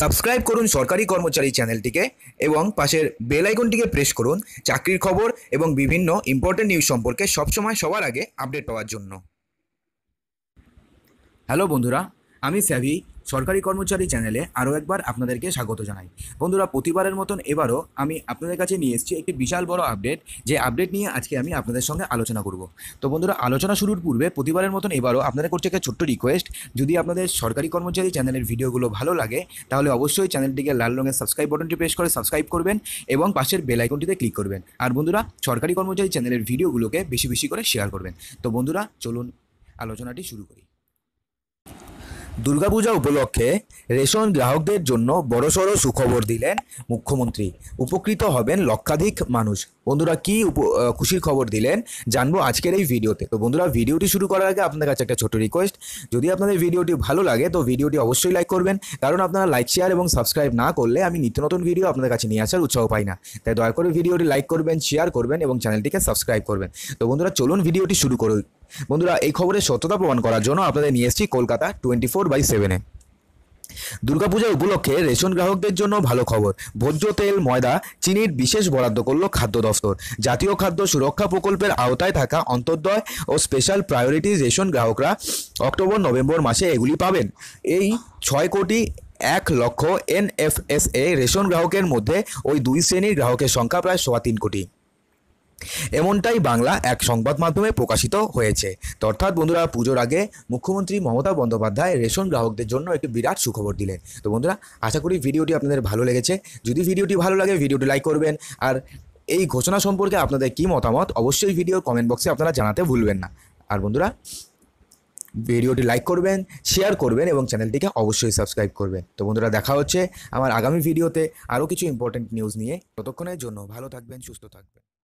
subscribe করুন সরকারি কর্মচারী চ্যানেলটিকে এবং পাশের বেল আইকনটিকে প্রেস করুন চাকরির খবর এবং বিভিন্ন ইম্পর্টেন্ট নিউজ সম্পর্কে সবসময় সবার আগে আপডেট পাওয়ার জন্য হ্যালো বন্ধুরা আমি স্যাভি সরকারি কর্মচারী চ্যানেলে আরও একবার আপনাদেরকে স্বাগত জানাই বন্ধুরা প্রতিবারের মতন এবারও আমি আপনাদের কাছে নিয়ে এসেছি একটি বিশাল বড় আপডেট যে আপডেট নিয়ে আজকে আমি আপনাদের সঙ্গে আলোচনা করব তো বন্ধুরা আলোচনা শুরুর পূর্বে প্রতিবারের মতন এবারও আপনাদের করছে একটা ছোট্ট রিকোয়েস্ট যদি আপনাদের সরকারি কর্মচারী চ্যানেলের ভিডিওগুলো ভালো লাগে তাহলে অবশ্যই চ্যানেলটিকে লাল রঙের সাবস্ক্রাইব বটনটি প্রেস করে সাবস্ক্রাইব করবেন এবং পাশের বেলাইকনটিতে ক্লিক করবেন আর বন্ধুরা সরকারি কর্মচারী চ্যানেলের ভিডিওগুলোকে বেশি বেশি করে শেয়ার করবেন তো বন্ধুরা চলুন আলোচনাটি শুরু করি দুর্গাপূজা উপলক্ষে রেশন গ্রাহকদের জন্য বড়সড় সুখবর দিলেন মুখ্যমন্ত্রী উপকৃত হবেন লক্ষাধিক মানুষ বন্ধুরা কী খুশির খবর দিলেন জানবো আজকের এই ভিডিওতে তো বন্ধুরা ভিডিওটি শুরু করার আগে আপনাদের কাছে একটা ছোট রিকোয়েস্ট যদি আপনাদের ভিডিওটি ভালো লাগে তো ভিডিওটি অবশ্যই লাইক করবেন কারণ আপনারা লাইক শেয়ার এবং সাবস্ক্রাইব না করলে আমি নিত্য নতুন ভিডিও আপনাদের কাছে নিয়ে আসার উৎসাহ পাই না তাই দয়া করে ভিডিওটি লাইক করবেন শেয়ার করবেন এবং চ্যানেলটিকে সাবস্ক্রাইব করবেন তো বন্ধুরা চলুন ভিডিওটি শুরু করুন বন্ধুরা এই খবরের সত্যতা প্রমাণ করার জন্য আপনাদের নিয়ে এসেছি কলকাতা টোয়েন্টি ফোর বাই সেভেনে দুর্গাপূজা উপলক্ষে রেশন গ্রাহকদের জন্য ভালো খবর ভোজ্য তেল ময়দা চিনির বিশেষ বরাদ্দ করল খাদ্য দফতর জাতীয় খাদ্য সুরক্ষা প্রকল্পের আওতায় থাকা অন্তর্দয় ও স্পেশাল প্রায়োরিটি রেশন গ্রাহকরা অক্টোবর নভেম্বর মাসে এগুলি পাবেন এই ছয় কোটি এক লক্ষ এনএফএসএ রেশন গ্রাহকের মধ্যে ওই দুই শ্রেণীর গ্রাহকের সংখ্যা প্রায় সোয়া তিন কোটি এমনটাই বাংলা এক সংবাদ মাধ্যমে প্রকাশিত হয়েছে অর্থাৎ বন্ধুরা পুজোর আগে মুখ্যমন্ত্রী মমতা বন্দ্যোপাধ্যায় রেশন গ্রাহকদের জন্য একটি বিরাট সুখবর দিলেন তো বন্ধুরা আশা করি ভিডিওটি আপনাদের ভালো লেগেছে যদি ভিডিওটি ভালো লাগে ভিডিওটি লাইক করবেন আর এই ঘোষণা সম্পর্কে আপনাদের কী মতামত অবশ্যই ভিডিও কমেন্ট বক্সে আপনারা জানাতে ভুলবেন না আর বন্ধুরা ভিডিওটি লাইক করবেন শেয়ার করবেন এবং চ্যানেলটিকে অবশ্যই সাবস্ক্রাইব করবেন তো বন্ধুরা দেখা হচ্ছে আমার আগামী ভিডিওতে আরও কিছু ইম্পর্টেন্ট নিউজ নিয়ে ততক্ষণের জন্য ভালো থাকবেন সুস্থ থাকবেন